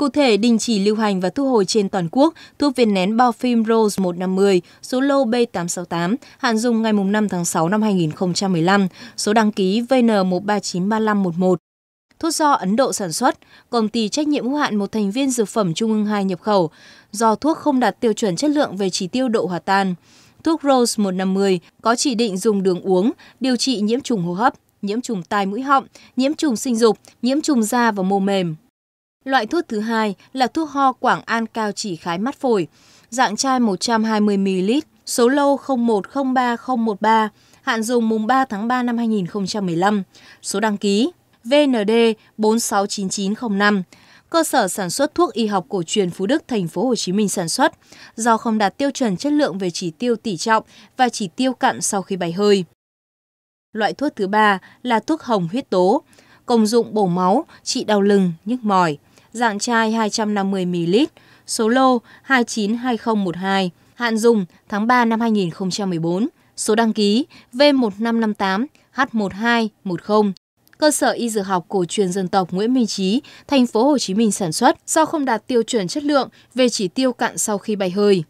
Cụ thể, đình chỉ lưu hành và thu hồi trên toàn quốc thuốc viên nén bao phim Rose 150, số lô B868, hạn dùng ngày 5 tháng 6 năm 2015, số đăng ký VN13935111 thuốc do Ấn Độ sản xuất, công ty trách nhiệm hữu hạn một thành viên dược phẩm Trung ương 2 nhập khẩu, do thuốc không đạt tiêu chuẩn chất lượng về chỉ tiêu độ hòa tan. Thuốc Rose 150 có chỉ định dùng đường uống, điều trị nhiễm trùng hô hấp, nhiễm trùng tai mũi họng, nhiễm trùng sinh dục, nhiễm trùng da và mô mềm. Loại thuốc thứ hai là thuốc ho Quảng An cao chỉ khái mắt phổi, dạng chai 120ml, số lô 0103013, hạn dùng mùng 3 tháng 3 năm 2015, số đăng ký VND 469905, cơ sở sản xuất thuốc y học cổ truyền Phú Đức thành phố Hồ Chí Minh sản xuất, do không đạt tiêu chuẩn chất lượng về chỉ tiêu tỉ trọng và chỉ tiêu cặn sau khi bày hơi. Loại thuốc thứ ba là thuốc hồng huyết tố, công dụng bổ máu, trị đau lưng, nhức mỏi dạng chai 250ml, số lô 292012, hạn dùng tháng 3 năm 2014, số đăng ký V1558H1210. Cơ sở y dược học cổ truyền dân tộc Nguyễn Minh Chí, thành phố Hồ Chí Minh sản xuất do không đạt tiêu chuẩn chất lượng về chỉ tiêu cặn sau khi bay hơi.